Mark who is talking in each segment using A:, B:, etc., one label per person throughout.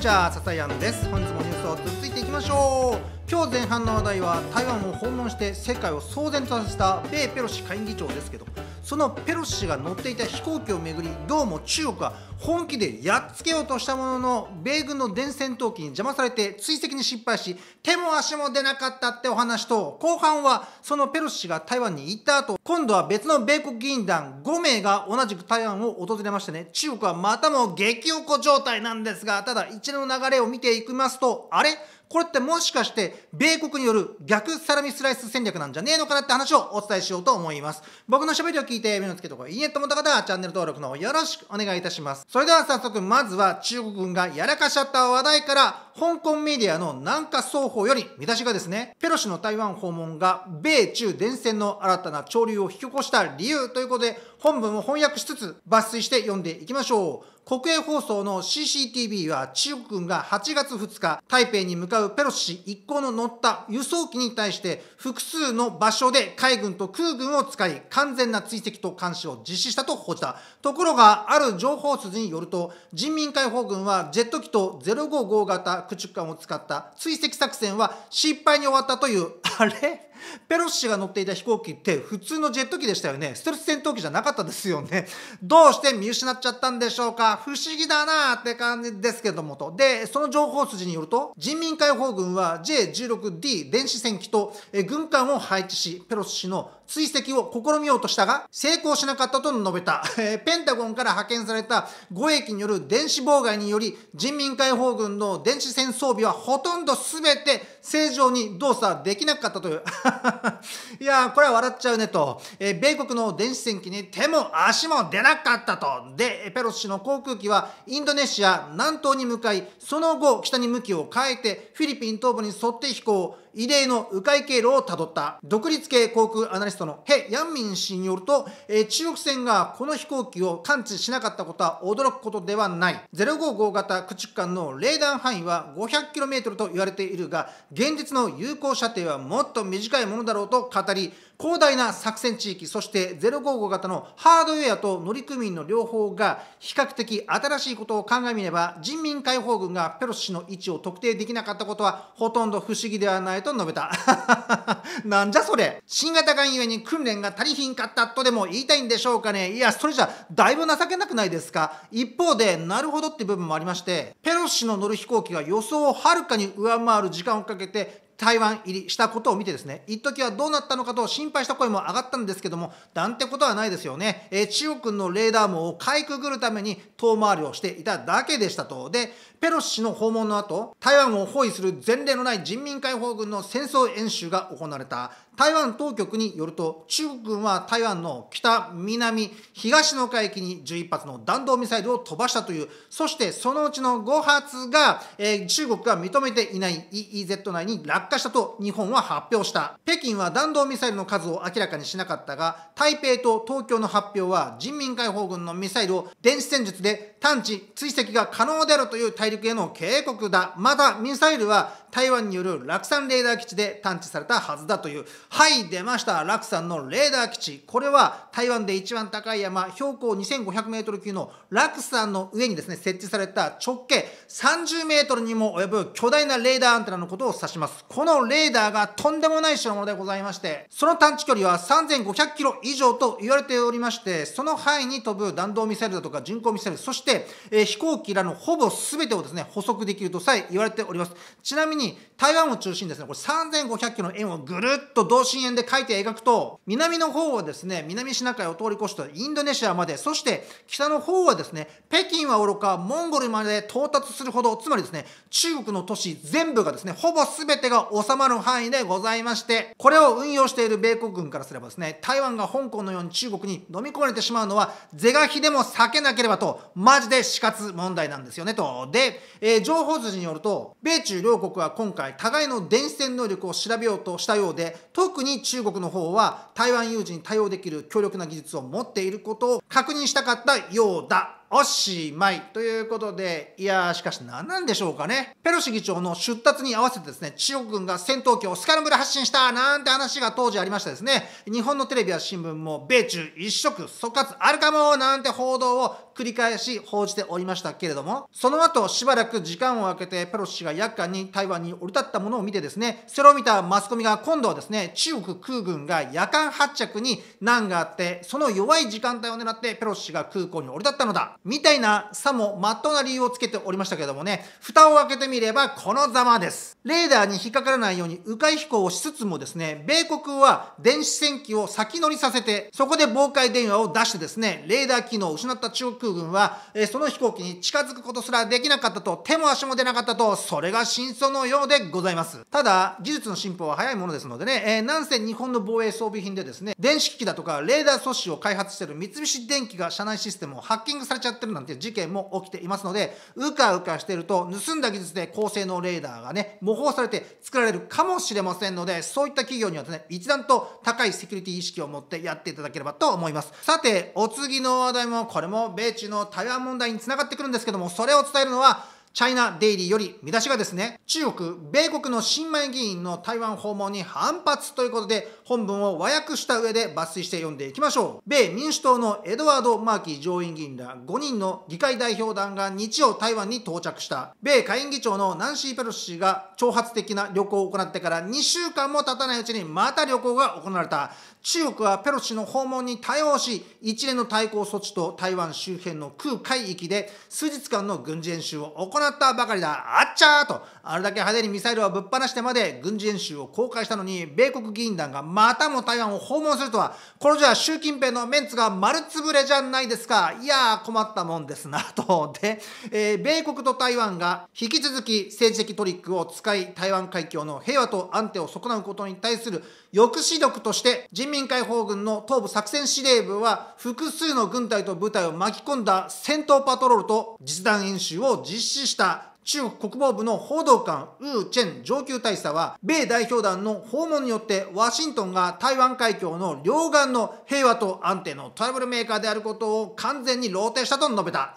A: んちはささやんです本日もニュースを続いていきましょう今日前半の話題は台湾を訪問して世界を騒然とさせた米ペロシ下院議長ですけどそのペロシ氏が乗っていた飛行機をめぐりどうも中国は本気でやっつけようとしたものの米軍の電戦闘機に邪魔されて追跡に失敗し手も足も出なかったってお話と後半はそのペロシ氏が台湾に行った後今度は別の米国議員団5名が同じく台湾を訪れましてね中国はまたも激おこ状態なんですがただ一連の流れを見ていきますとあれこれってもしかして米国による逆サラミスライス戦略なんじゃねえのかなって話をお伝えしようと思います。僕の喋りを聞いて目の付けとこいいねと思った方はチャンネル登録の方よろしくお願いいたします。それでは早速まずは中国軍がやらかしちゃった話題から香港メディアの南下双方より見出しがですね、ペロシの台湾訪問が米中伝染の新たな潮流を引き起こした理由ということで本文を翻訳しつつ抜粋して読んでいきましょう。国営放送の CCTV は中国軍が8月2日、台北に向かうペロシ氏一行の乗った輸送機に対して複数の場所で海軍と空軍を使い完全な追跡と監視を実施したと報じた。ところが、ある情報筋によると、人民解放軍はジェット機と055型駆逐艦を使った追跡作戦は失敗に終わったという、あれペロシ氏が乗っていた飛行機って普通のジェット機でしたよね。ストレス戦闘機じゃなかったですよね。どうして見失っちゃったんでしょうか。不思議だなーって感じですけどもと。で、その情報筋によると、人民解放軍は J16D 電子戦機と軍艦を配置し、ペロシ氏の追跡を試みようとしたが、成功しなかったと述べた。ペンタゴンから派遣された護衛機による電子妨害により、人民解放軍の電子戦装備はほとんど全て正常に動作できなかったという。いやこれは笑っちゃうねと。えー、米国の電子戦機に手も足も出なかったと。で、ペロシ氏の航空機はインドネシア南東に向かい、その後北に向きを変えてフィリピン東部に沿って飛行。異例の迂回経路をたどった独立系航空アナリストのヘ・ヤンミン氏によると、えー、中国船がこの飛行機を感知しなかったことは驚くことではない055型駆逐艦のレーダー範囲は 500km と言われているが現実の有効射程はもっと短いものだろうと語り広大な作戦地域、そして055型のハードウェアと乗組員の両方が比較的新しいことを考えみれば、人民解放軍がペロシ氏の位置を特定できなかったことはほとんど不思議ではないと述べた。なんじゃそれ新型がゆえに訓練が足りひんかったとでも言いたいんでしょうかねいや、それじゃだいぶ情けなくないですか一方で、なるほどって部分もありまして、ペロシ氏の乗る飛行機が予想をはるかに上回る時間をかけて台湾入りしたことを見てですね、一時はどうなったのかと心配した声も上がったんですけども、なんてことはないですよね。えー、中国のレーダー網をかいくぐるために遠回りをしていただけでしたと。で、ペロシ氏の訪問の後、台湾を包囲する前例のない人民解放軍の戦争演習が行われた。台湾当局によると、中国軍は台湾の北、南、東の海域に11発の弾道ミサイルを飛ばしたという、そしてそのうちの5発が、えー、中国が認めていない EEZ 内に落下したと日本は発表した。北京は弾道ミサイルの数を明らかにしなかったが、台北と東京の発表は人民解放軍のミサイルを電子戦術で探知、追跡が可能であるという大陸への警告だ。また、ミサイルは台湾による落山レーダー基地で探知されたはずだというはい出ました落山のレーダー基地これは台湾で一番高い山標高2 5 0 0ル級の落山の上にですね設置された直径3 0ルにも及ぶ巨大なレーダーアンテナのことを指しますこのレーダーがとんでもない代物でございましてその探知距離は3 5 0 0キロ以上と言われておりましてその範囲に飛ぶ弾道ミサイルだとか巡航ミサイルそして、えー、飛行機らのほぼ全てをですね捕捉できるとさえ言われておりますちなみにに台湾を中心にですね、これ3500キロの円をぐるっと同心円で書いて描くと、南の方はですね、南シナ海を通り越してインドネシアまで、そして北の方はですね、北京はおろか、モンゴルまで到達するほど、つまりですね、中国の都市全部がですね、ほぼ全てが収まる範囲でございまして、これを運用している米国軍からすればですね、台湾が香港のように中国に飲み込まれてしまうのは、是が非でも避けなければと、マジで死活問題なんですよね、と。で、えー、情報筋によると、米中両国は今回、互いの伝染能力を調べようとしたようで、特に中国の方は台湾有事に対応できる強力な技術を持っていることを確認したかったようだ。おしまいということで、いやー、しかし何なんでしょうかね。ペロシ議長の出立に合わせてですね、中国軍が戦闘機をスカルムで発進したなんて話が当時ありましたですね。日本のテレビや新聞も、米中一色、即活あるかもなんて報道を繰り返し報じておりましたけれども、その後、しばらく時間を空けて、ペロシ氏が夜間に台湾に降り立ったものを見てですね、それを見たマスコミが今度はですね、中国空軍が夜間発着に難があって、その弱い時間帯を狙ってペロシ氏が空港に降り立ったのだ。みたいなさもまっとうな理由をつけておりましたけどもね、蓋を開けてみればこのざまです。レーダーに引っかからないように迂回飛行をしつつもですね、米国は電子戦機を先乗りさせて、そこで妨害電話を出してですね、レーダー機能を失った中国空軍は、えその飛行機に近づくことすらできなかったと、手も足も出なかったと、それが真相のようでございます。ただ、技術の進歩は早いものですのでね、えー、なんせ日本の防衛装備品でですね、電子機器だとかレーダー素子を開発している三菱電機が社内システムをハッキングされちゃゃってるなんて事件も起きていますので、うかうかしてると、盗んだ技術で高性能レーダーがね、模倣されて作られるかもしれませんので、そういった企業にはですね、一段と高いセキュリティ意識を持ってやっていただければと思います。さて、お次の話題も、これも米中の台湾問題につながってくるんですけども、それを伝えるのは、チャイナデイリーより見出しがですね、中国、米国の新米議員の台湾訪問に反発ということで、本文を和訳した上で抜粋して読んでいきましょう。米民主党のエドワード・マーキー上院議員ら5人の議会代表団が日曜台湾に到着した。米下院議長のナンシー・ペロシ氏が挑発的な旅行を行ってから2週間も経たないうちにまた旅行が行われた。中国はペロシの訪問に対応し、一連の対抗措置と台湾周辺の空海域で数日間の軍事演習を行ったばかりだあっちゃーとあれだけ派手にミサイルをぶっ放してまで軍事演習を公開したのに米国議員団がまたも台湾を訪問するとはこれじゃ習近平のメンツが丸つぶれじゃないですかいやー困ったもんですなとで、えー、米国と台湾が引き続き政治的トリックを使い台湾海峡の平和と安定を損なうことに対する抑止力として人民解放軍の東部作戦司令部は複数の軍隊と部隊を巻き込んだ戦闘パトロールと実弾演習を実施 está 中国国防部の報道官、ウー・チェン上級大佐は、米代表団の訪問によって、ワシントンが台湾海峡の両岸の平和と安定のトラブルメーカーであることを完全に漏呈したと述べた。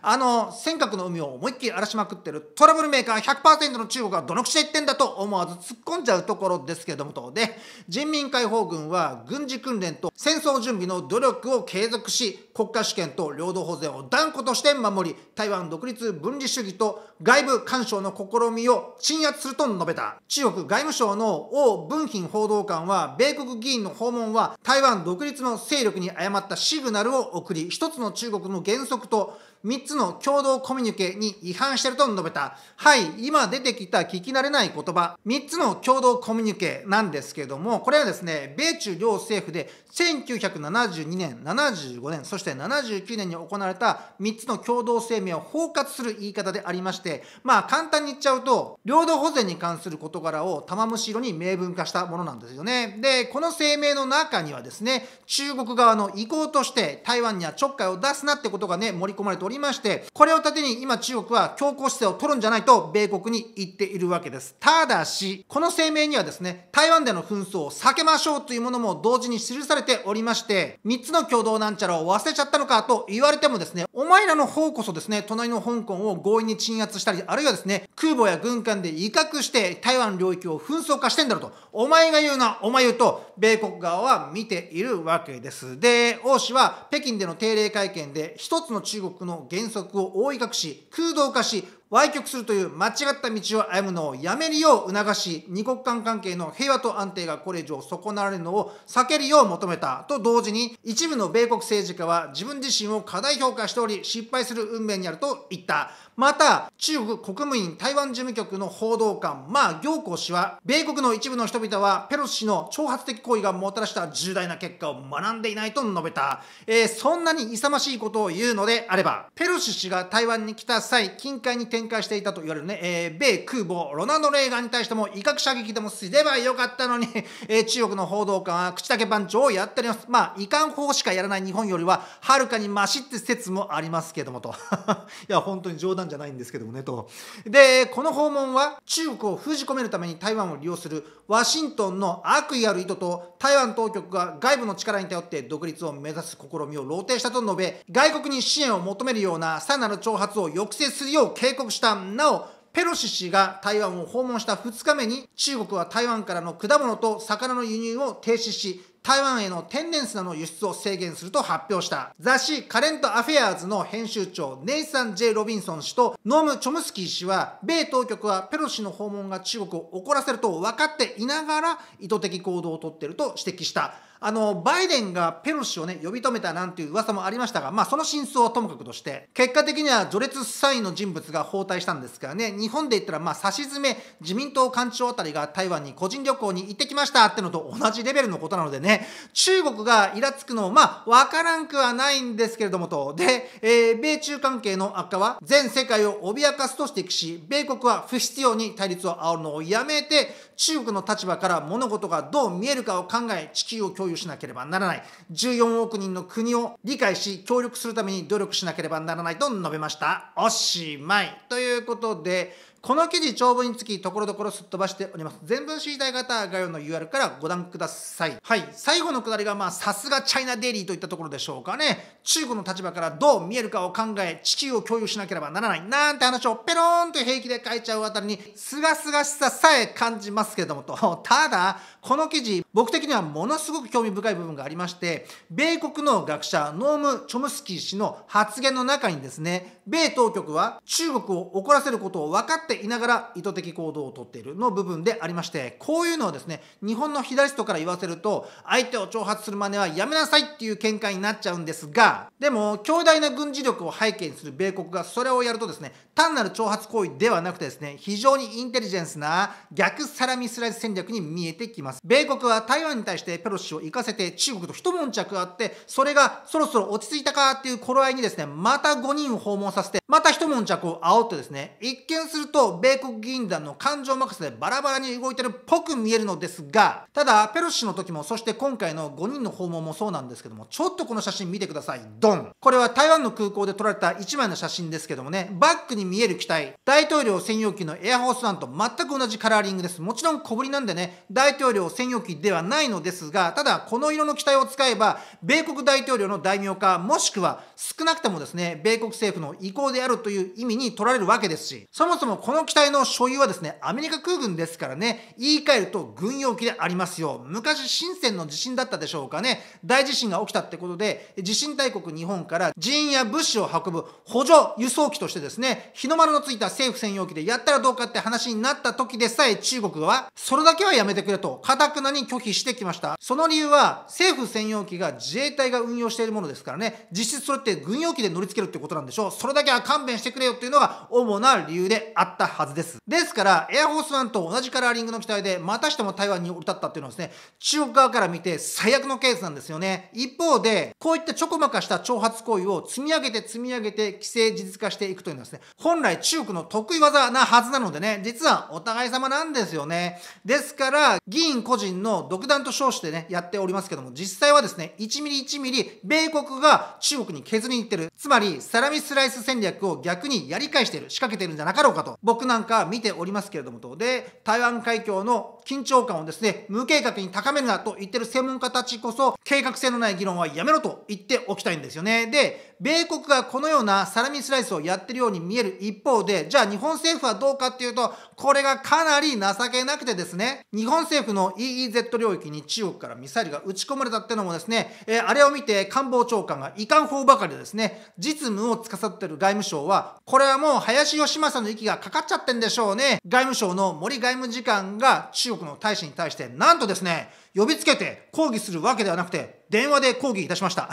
A: あの、尖閣の海を思いっきり荒らしまくってるトラブルメーカー100%の中国がどの口で言ってんだと思わず突っ込んじゃうところですけどもと。で、人民解放軍は軍事訓練と戦争準備の努力を継続し、国家主権と領土保全を断固として守り、台湾独立分離主義とと外部干渉の試みを鎮圧すると述べた。中国外務省の王文賓報道官は、米国議員の訪問は台湾独立の勢力に誤ったシグナルを送り、一つの中国の原則と3つの共同コミュニケに違反してると述べた。はい、今出てきた聞き慣れない言葉、3つの共同コミュニケなんですけれども、これはですね、米中両政府で1972年、75年、そして79年に行われた3つの共同声明を包括する言い方でありりまして、まあ簡単に言っちゃうと、領土保全に関する事柄を玉虫色に明文化したものなんですよね。で、この声明の中にはですね、中国側の意向として台湾にはちょっかいを出すなってことがね、盛り込まれておりまして、これを盾に今中国は強硬姿勢を取るんじゃないと米国に言っているわけです。ただし、この声明にはですね、台湾での紛争を避けましょうというものも同時に記されておりまして、3つの共同なんちゃらを忘れちゃったのかと言われてもですね、お前らの方こそですね、隣の香港を強引に鎮圧したり、あるいはですね、空母や軍艦で威嚇して台湾領域を紛争化してんだろうと、お前が言うな、お前言うと、米国側は見ているわけです。で、王氏は北京での定例会見で、一つの中国の原則を覆い隠し、空洞化し、歪曲するという間違った道を歩むのをやめるよう促し、二国間関係の平和と安定がこれ以上損なわれるのを避けるよう求めたと同時に、一部の米国政治家は自分自身を過大評価しており、失敗する運命にあると言った。また、中国国務院台湾事務局の報道官、まあ、行幸氏は、米国の一部の人々は、ペロシ氏の挑発的行為がもたらした重大な結果を学んでいないと述べた。えー、そんなに勇ましいことを言うのであれば、ペロシ氏が台湾に来た際、近海に展開していたと言われるね、えー、米空母、ロナルド・レーガンに対しても威嚇射撃でもすればよかったのにえー、中国の報道官は口だけ番長をやっております。まあ、遺憾法しかやらない日本よりは、はるかにマシって説もありますけどもと。いや、本当に冗談んじゃないんですけどもねと。で、この訪問は中国を封じ込めるために台湾を利用するワシントンの悪意ある意図と台湾当局が外部の力に頼って独立を目指す試みを露呈したと述べ、外国に支援を求めるようなさらなる挑発を抑制するよう警告した。なお、ペロシ氏が台湾を訪問した2日目に中国は台湾からの果物と魚の輸入を停止し台湾への天然砂の輸出を制限すると発表した雑誌カレント・アフェアーズの編集長ネイサン・ジェイロビンソン氏とノーム・チョムスキー氏は米当局はペロシの訪問が中国を怒らせると分かっていながら意図的行動をとっていると指摘したあの、バイデンがペロシをね、呼び止めたなんていう噂もありましたが、まあその真相はともかくとして、結果的には序列3位の人物が包帯したんですからね、日本で言ったらまあ差し詰め、自民党幹事長あたりが台湾に個人旅行に行ってきましたってのと同じレベルのことなのでね、中国がイラつくのもまあわからんくはないんですけれどもと、で、えー、米中関係の悪化は全世界を脅かすと指摘し、米国は不必要に対立を煽るのをやめて、中国の立場から物事がどう見えるかを考え、地球を共共有しなければならない14億人の国を理解し協力するために努力しなければならないと述べましたおしまいということでこの記事長文につきところどころすっ飛ばしております全文知りたい方は概要の UR からご覧くださいはい最後のくだりがまあさすがチャイナデイリーといったところでしょうかね中国の立場からどう見えるかを考え地球を共有しなければならないなんて話をペローンと平気で書いちゃうあたりにすがすがしささえ感じますけれどもとただこの記事僕的にはものすごく興味深い部分がありまして、米国の学者、ノーム・チョムスキー氏の発言の中にですね、米当局は中国を怒らせることを分かっていながら意図的行動をとっているの部分でありまして、こういうのをですね、日本の左人から言わせると、相手を挑発する真似はやめなさいっていう見解になっちゃうんですが、でも、強大な軍事力を背景にする米国がそれをやるとですね、単なる挑発行為ではなくてですね、非常にインテリジェンスな逆サラミスライス戦略に見えてきます。米国は台湾に対してペロシ氏を行かせて中国と一悶着あって、それがそろそろ落ち着いたかっていう頃合いにですね、また5人を訪問させて、また一悶着を煽ってですね、一見すると米国議員団の感情任せでバラバラに動いてるっぽく見えるのですが、ただ、ペロシ氏の時も、そして今回の5人の訪問もそうなんですけども、ちょっとこの写真見てください。ドン。これは台湾の空港で撮られた1枚の写真ですけどもね、バックに見える機体、大統領専用機のエアホースワンと全く同じカラーリングです。もちろん小ぶりなんでね、大統領専用機でははないのですが、ただこの色の機体を使えば、米国大統領の大名化、もしくは少なくともですね、米国政府の意向であるという意味に取られるわけですし、そもそもこの機体の所有はですね、アメリカ空軍ですからね、言い換えると軍用機でありますよ。昔、深センの地震だったでしょうかね。大地震が起きたってことで、地震大国日本から人員や物資を運ぶ補助輸送機としてですね、日の丸のついた政府専用機でやったらどうかって話になった時でさえ中国は、それだけはやめてくれと、かたくなに拒拒否してきました。その理由は、政府専用機が自衛隊が運用しているものですからね、実質それって軍用機で乗り付けるってことなんでしょう。それだけは勘弁してくれよっていうのが主な理由であったはずです。ですから、エアホースワンと同じカラーリングの機体で、またしても台湾に降り立ったっていうのはですね、中国側から見て最悪のケースなんですよね。一方で、こういったちょこまかした挑発行為を積み上げて積み上げて規制事実化していくというのはですね、本来中国の得意技なはずなのでね、実はお互い様なんですよね。ですから、議員個人の独断と称してね、やっておりますけども、実際はですね、1ミリ1ミリ、米国が中国に削りに行ってる。つまり、サラミスライス戦略を逆にやり返している、仕掛けてるんじゃなかろうかと、僕なんか見ておりますけれどもと。で、台湾海峡の緊張感をですね、無計画に高めるなと言ってる専門家たちこそ、計画性のない議論はやめろと言っておきたいんですよね。で、米国がこのようなサラミスライスをやってるように見える一方で、じゃあ日本政府はどうかっていうと、これがかなり情けなくてですね、日本政府の EEZ 領域に中国からミサイルが撃ち込まれたってのもですね、えー、あれを見て官房長官が遺憾法ばかりでですね、実務を司っている外務省は、これはもう林義正の息がかかっちゃってんでしょうね。外務省の森外務次官が中国の大使に対して、なんとですね、呼びつけて抗議するわけではなくて、電話で抗議いたしました。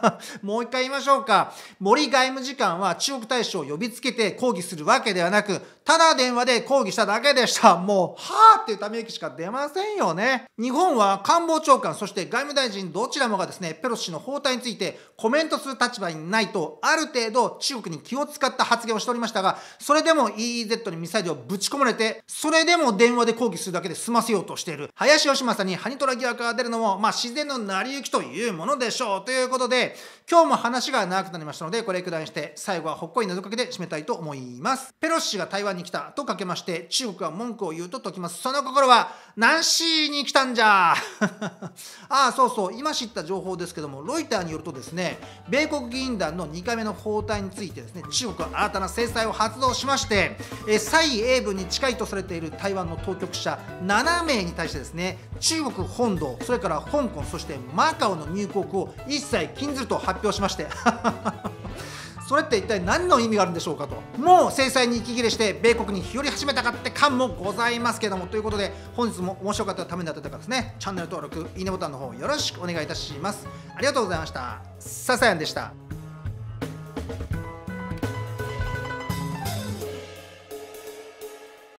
A: もう一回言いましょうか。森外務次官は中国大使を呼びつけて抗議するわけではなく、ただ電話で抗議しただけでした。もう、はぁっていうため息しか出ませんよね。日本は官房長官、そして外務大臣どちらもがですね、ペロシ氏の訪台についてコメントする立場にないと、ある程度中国に気を使った発言をしておりましたが、それでも EEZ にミサイルをぶち込まれて、それでも電話で抗議するだけで済ませようとしている。林義正にハニト虎疑惑が出るのも、まあ、自然の成り行きというものでしょう。ということで、今日も話が長くなりましたので、これくらいにして、最後はほっこり謎かけで締めたいと思います。ペロシ氏が台湾に来たとかけまして、中国は文句を言うと解きます。その心は、ナンシーに来たんじゃ ああ、そうそう、今知った情報ですけども、ロイターによるとですね、米国議員団の2回目の包帯についてですね、中国は新たな制裁を発動しまして、え蔡英文に近いとされている台湾の当局者7名に対してですね、中国本土それから香港そしてマカオの入国を一切禁ずると発表しまして それって一体何の意味があるんでしょうかともう制裁に息切れして米国に日和り始めたかって感もございますけどもということで本日も面白かったためになった方ですねチャンネル登録いいねボタンの方よろしくお願いいたしますありがとうございましたささやんでした